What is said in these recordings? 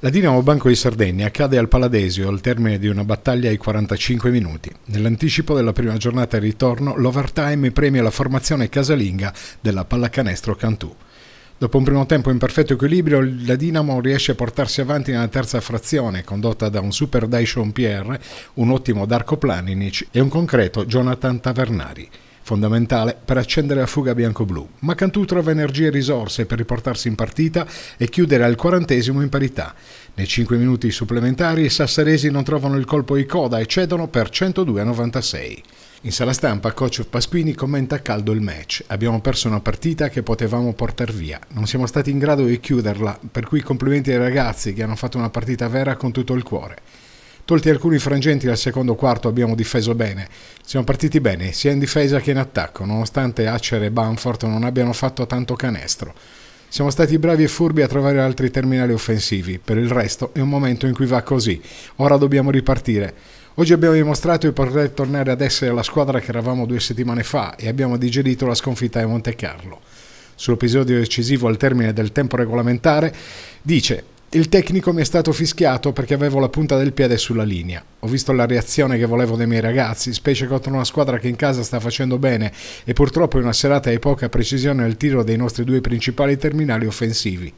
La Dinamo Banco di Sardegna cade al Paladesio al termine di una battaglia ai 45 minuti. Nell'anticipo della prima giornata di ritorno, l'overtime premia la formazione casalinga della pallacanestro Cantù. Dopo un primo tempo in perfetto equilibrio, la Dinamo riesce a portarsi avanti nella terza frazione, condotta da un super Daishon Pierre, un ottimo Darko Planinic e un concreto Jonathan Tavernari fondamentale per accendere la fuga bianco-blu, ma Cantù trova energie e risorse per riportarsi in partita e chiudere al quarantesimo in parità. Nei 5 minuti supplementari i sassaresi non trovano il colpo di coda e cedono per 102 a 96. In sala stampa coach Pasquini commenta a caldo il match. Abbiamo perso una partita che potevamo portare via. Non siamo stati in grado di chiuderla, per cui complimenti ai ragazzi che hanno fatto una partita vera con tutto il cuore. Tolti alcuni frangenti dal secondo quarto abbiamo difeso bene. Siamo partiti bene, sia in difesa che in attacco, nonostante Acer e Bamford non abbiano fatto tanto canestro. Siamo stati bravi e furbi a trovare altri terminali offensivi, per il resto è un momento in cui va così. Ora dobbiamo ripartire. Oggi abbiamo dimostrato di poter tornare ad essere la squadra che eravamo due settimane fa e abbiamo digerito la sconfitta di Monte Carlo. Sull'episodio decisivo al termine del tempo regolamentare dice il tecnico mi è stato fischiato perché avevo la punta del piede sulla linea. Ho visto la reazione che volevo dei miei ragazzi, specie contro una squadra che in casa sta facendo bene e purtroppo in una serata di poca precisione al tiro dei nostri due principali terminali offensivi.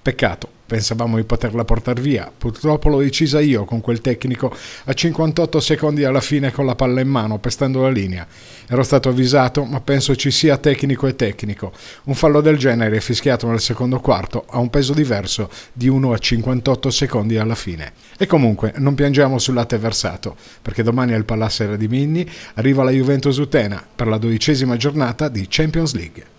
Peccato, pensavamo di poterla portare via. Purtroppo l'ho decisa io con quel tecnico a 58 secondi alla fine con la palla in mano, pestando la linea. Ero stato avvisato, ma penso ci sia tecnico e tecnico. Un fallo del genere fischiato nel secondo quarto ha un peso diverso di 1 a 58 secondi alla fine. E comunque, non piangiamo sul latte versato, perché domani al Palassera di Migni arriva la Juventus Utena per la dodicesima giornata di Champions League.